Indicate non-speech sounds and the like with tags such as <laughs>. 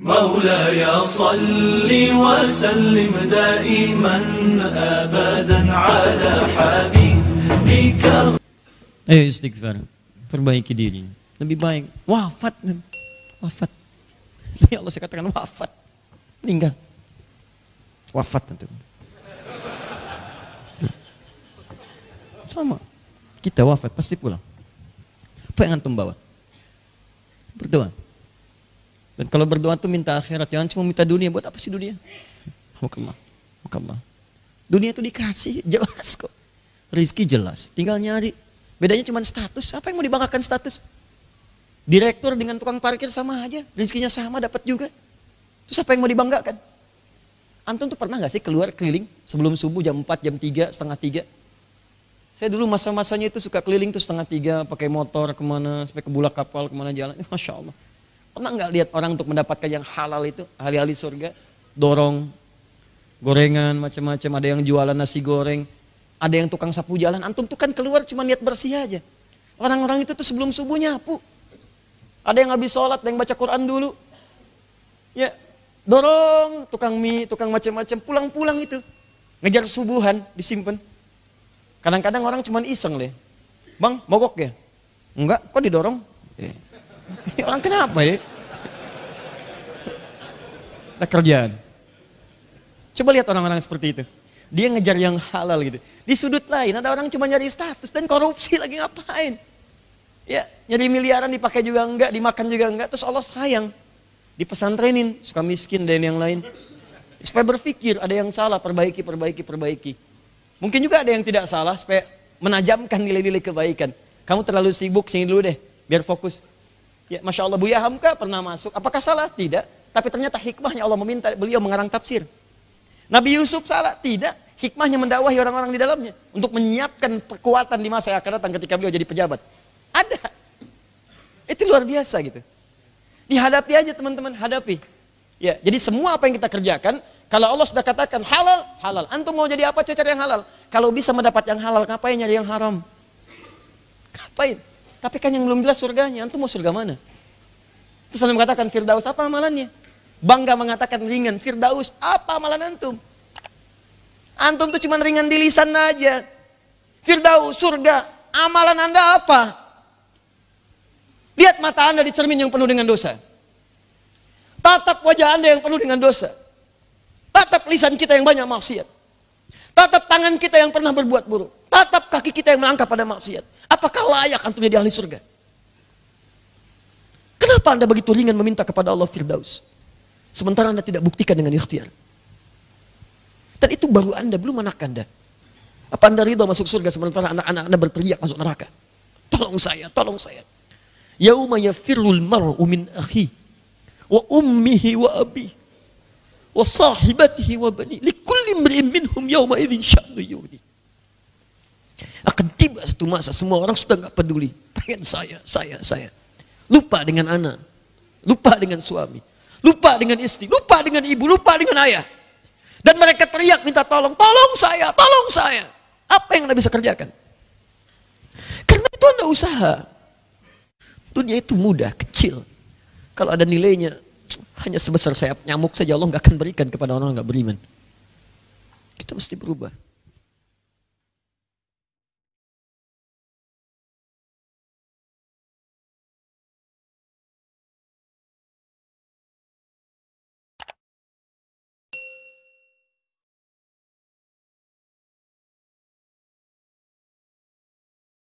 مولاي صل وسلم دائما أبدا على حبيبك Ayo istighfar, perbaiki diri. Lebih baik wafat, wafat. Ya Allah saya katakan wafat, meninggal. Wafat nanti Sama, kita wafat pasti pulang. Apa yang antum bawa? Berdoa. Dan kalau berdoa tuh minta akhirat, jangan cuma minta dunia. Buat apa sih dunia? Mau hukumlah. Dunia itu dikasih, <laughs> jelas kok. Rizki jelas, tinggal nyari. Bedanya cuma status, apa yang mau dibanggakan status? Direktur dengan tukang parkir sama aja, rizkinya sama dapat juga. Terus apa yang mau dibanggakan? Antum tuh pernah gak sih keluar keliling sebelum subuh jam 4, jam 3, setengah 3? Saya dulu masa-masanya itu suka keliling tuh setengah 3 pakai motor kemana, sampai ke bulak kapal kemana jalan. <laughs> Masya Allah Pernah nggak lihat orang untuk mendapatkan yang halal itu, hal-hal ahli surga, dorong, gorengan macam-macam, ada yang jualan nasi goreng, ada yang tukang sapu jalan, antum tuh kan keluar cuma niat bersih aja. Orang-orang itu tuh sebelum subuh nyapu. Ada yang habis sholat, ada yang baca Quran dulu. Ya, dorong tukang mie, tukang macam-macam, pulang-pulang itu. Ngejar subuhan, disimpan. Kadang-kadang orang cuma iseng deh. Bang, mogok ya? Enggak, kok didorong? eh. Ini orang kenapa ya? Ada kerjaan. Coba lihat orang-orang seperti itu. Dia ngejar yang halal gitu. Di sudut lain ada orang cuma nyari status dan korupsi lagi ngapain. Ya, nyari miliaran dipakai juga enggak, dimakan juga enggak. Terus Allah sayang. Dipesantrenin, suka miskin dan yang lain. Supaya berpikir, ada yang salah, perbaiki, perbaiki, perbaiki. Mungkin juga ada yang tidak salah supaya menajamkan nilai-nilai kebaikan. Kamu terlalu sibuk, sini dulu deh, biar fokus. Ya, Masya Allah Buya Hamka pernah masuk. Apakah salah? Tidak. Tapi ternyata hikmahnya Allah meminta beliau mengarang tafsir. Nabi Yusuf salah? Tidak. Hikmahnya mendakwahi orang-orang di dalamnya. Untuk menyiapkan kekuatan di masa yang akan datang ketika beliau jadi pejabat. Ada. Itu luar biasa gitu. Dihadapi aja teman-teman, hadapi. Ya, jadi semua apa yang kita kerjakan, kalau Allah sudah katakan halal, halal. Antum mau jadi apa? Cari yang halal. Kalau bisa mendapat yang halal, ngapain nyari yang haram? Ngapain? Tapi kan yang belum jelas surganya, antum mau surga mana? Terus antum mengatakan, Firdaus apa amalannya? Bangga mengatakan ringan, Firdaus apa amalan antum? Antum tuh cuma ringan di lisan aja. Firdaus surga, amalan anda apa? Lihat mata anda di cermin yang penuh dengan dosa. Tatap wajah anda yang penuh dengan dosa. Tatap lisan kita yang banyak maksiat. Tatap tangan kita yang pernah berbuat buruk. Tatap kaki kita yang melangkah pada maksiat. Apakah layak antum jadi ahli surga? Kenapa anda begitu ringan meminta kepada Allah Firdaus? Sementara anda tidak buktikan dengan ikhtiar. Dan itu baru anda, belum anak anda. Apa anda ridho masuk surga sementara anak-anak anda berteriak masuk neraka? Tolong saya, tolong saya. Yauma yafirul mar'u min akhi wa ummihi wa abi wa sahibatihi wa bani likulli imri'in minhum yauma idzin sya'nu yuni akan satu masa semua orang sudah nggak peduli. Pengen saya, saya, saya. Lupa dengan anak. Lupa dengan suami. Lupa dengan istri. Lupa dengan ibu. Lupa dengan ayah. Dan mereka teriak minta tolong. Tolong saya, tolong saya. Apa yang Anda bisa kerjakan? Karena itu Anda usaha. Dunia itu mudah, kecil. Kalau ada nilainya, hanya sebesar sayap nyamuk saja Allah nggak akan berikan kepada orang nggak beriman. Kita mesti berubah.